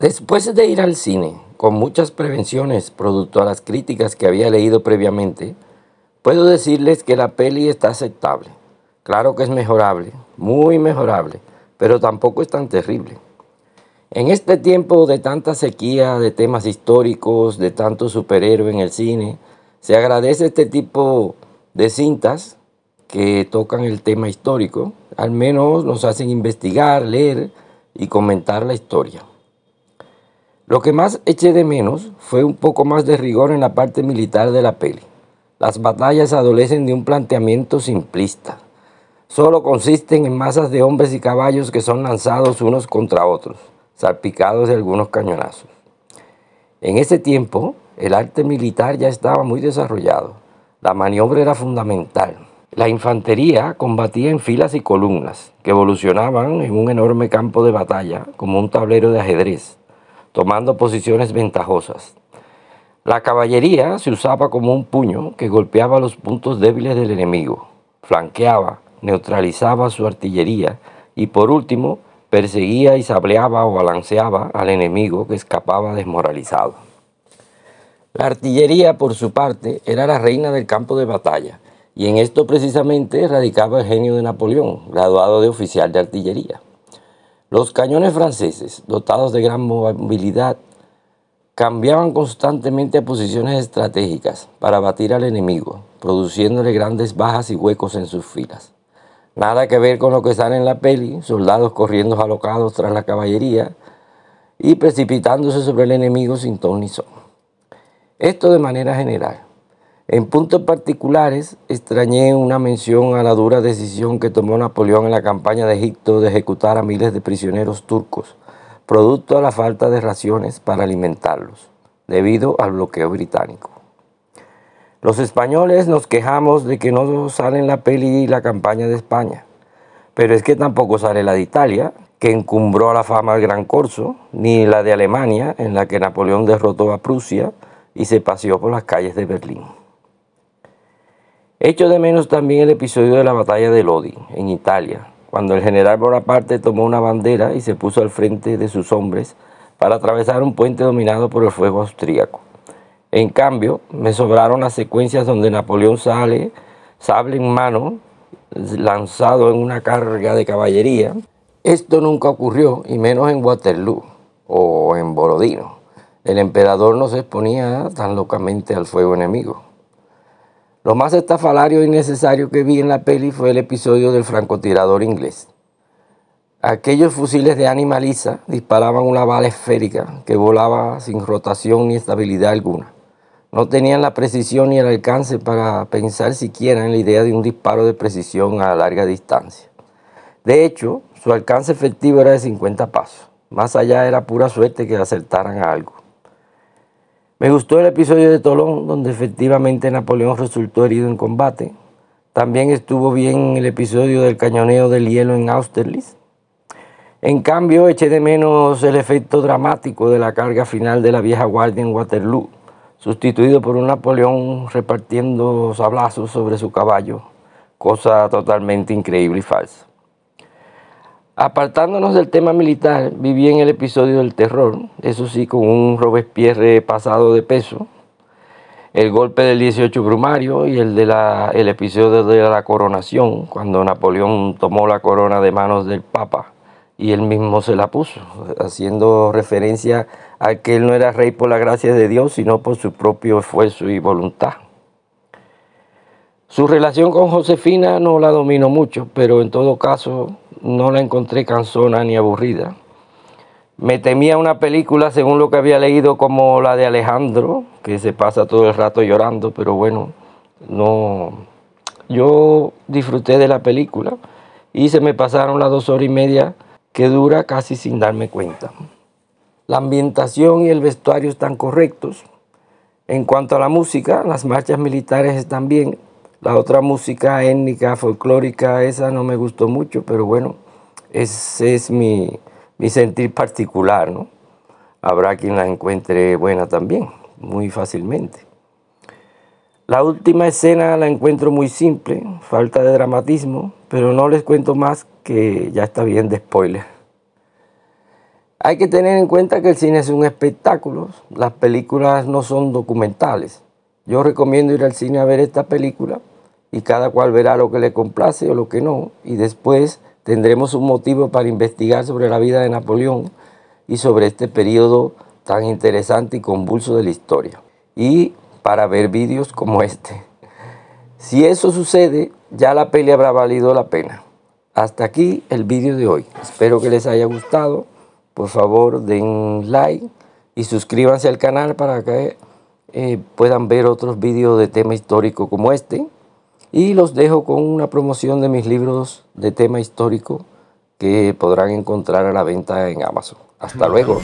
Después de ir al cine, con muchas prevenciones producto a las críticas que había leído previamente, puedo decirles que la peli está aceptable. Claro que es mejorable, muy mejorable, pero tampoco es tan terrible. En este tiempo de tanta sequía, de temas históricos, de tanto superhéroe en el cine, se agradece este tipo de cintas que tocan el tema histórico. Al menos nos hacen investigar, leer y comentar la historia. Lo que más eché de menos fue un poco más de rigor en la parte militar de la peli. Las batallas adolecen de un planteamiento simplista. Solo consisten en masas de hombres y caballos que son lanzados unos contra otros, salpicados de algunos cañonazos. En ese tiempo, el arte militar ya estaba muy desarrollado. La maniobra era fundamental. La infantería combatía en filas y columnas, que evolucionaban en un enorme campo de batalla como un tablero de ajedrez tomando posiciones ventajosas. La caballería se usaba como un puño que golpeaba los puntos débiles del enemigo, flanqueaba, neutralizaba su artillería y por último perseguía y sableaba o balanceaba al enemigo que escapaba desmoralizado. La artillería, por su parte, era la reina del campo de batalla, y en esto precisamente radicaba el genio de Napoleón, graduado de oficial de artillería. Los cañones franceses, dotados de gran movilidad, cambiaban constantemente a posiciones estratégicas para batir al enemigo, produciéndole grandes bajas y huecos en sus filas. Nada que ver con lo que sale en la peli, soldados corriendo alocados tras la caballería y precipitándose sobre el enemigo sin ton ni son. Esto de manera general. En puntos particulares, extrañé una mención a la dura decisión que tomó Napoleón en la campaña de Egipto de ejecutar a miles de prisioneros turcos, producto de la falta de raciones para alimentarlos, debido al bloqueo británico. Los españoles nos quejamos de que no salen la peli y la campaña de España, pero es que tampoco sale la de Italia, que encumbró a la fama del Gran Corso, ni la de Alemania, en la que Napoleón derrotó a Prusia y se paseó por las calles de Berlín. Echo de menos también el episodio de la batalla de Lodi, en Italia, cuando el general Bonaparte tomó una bandera y se puso al frente de sus hombres para atravesar un puente dominado por el fuego austríaco. En cambio, me sobraron las secuencias donde Napoleón sale, sable en mano, lanzado en una carga de caballería. Esto nunca ocurrió, y menos en Waterloo o en Borodino. El emperador no se exponía tan locamente al fuego enemigo. Lo más estafalario y necesario que vi en la peli fue el episodio del francotirador inglés. Aquellos fusiles de ánima disparaban una bala esférica que volaba sin rotación ni estabilidad alguna. No tenían la precisión ni el alcance para pensar siquiera en la idea de un disparo de precisión a larga distancia. De hecho, su alcance efectivo era de 50 pasos. Más allá era pura suerte que acertaran a algo. Me gustó el episodio de Tolón, donde efectivamente Napoleón resultó herido en combate. También estuvo bien el episodio del cañoneo del hielo en Austerlitz. En cambio, eché de menos el efecto dramático de la carga final de la vieja guardia en Waterloo, sustituido por un Napoleón repartiendo sablazos sobre su caballo, cosa totalmente increíble y falsa. Apartándonos del tema militar, viví en el episodio del terror, eso sí, con un Robespierre pasado de peso, el golpe del 18 Brumario y el, de la, el episodio de la coronación, cuando Napoleón tomó la corona de manos del Papa y él mismo se la puso, haciendo referencia a que él no era rey por la gracia de Dios, sino por su propio esfuerzo y voluntad. Su relación con Josefina no la dominó mucho, pero en todo caso no la encontré cansona ni aburrida. Me temía una película, según lo que había leído, como la de Alejandro, que se pasa todo el rato llorando, pero bueno, no. Yo disfruté de la película y se me pasaron las dos horas y media que dura casi sin darme cuenta. La ambientación y el vestuario están correctos. En cuanto a la música, las marchas militares están bien, la otra música étnica, folclórica, esa no me gustó mucho, pero bueno, ese es mi, sentir particular, ¿no? Habrá quien la encuentre buena también, muy fácilmente. La última escena la encuentro muy simple, falta de dramatismo, pero no les cuento más que ya está bien de spoiler. Hay que tener en cuenta que el cine es un espectáculo, las películas no son documentales. Yo recomiendo ir al cine a ver esta película y cada cual verá lo que le complace o lo que no, y después tendremos un motivo para investigar sobre la vida de Napoleón y sobre este periodo tan interesante y convulso de la historia, y para ver vídeos como este. Si eso sucede, ya la peli habrá valido la pena. Hasta aquí el vídeo de hoy. Espero que les haya gustado. Por favor, den like y suscríbanse al canal para que eh, puedan ver otros vídeos de tema histórico como este. Y los dejo con una promoción de mis libros de tema histórico que podrán encontrar a la venta en Amazon. Hasta luego.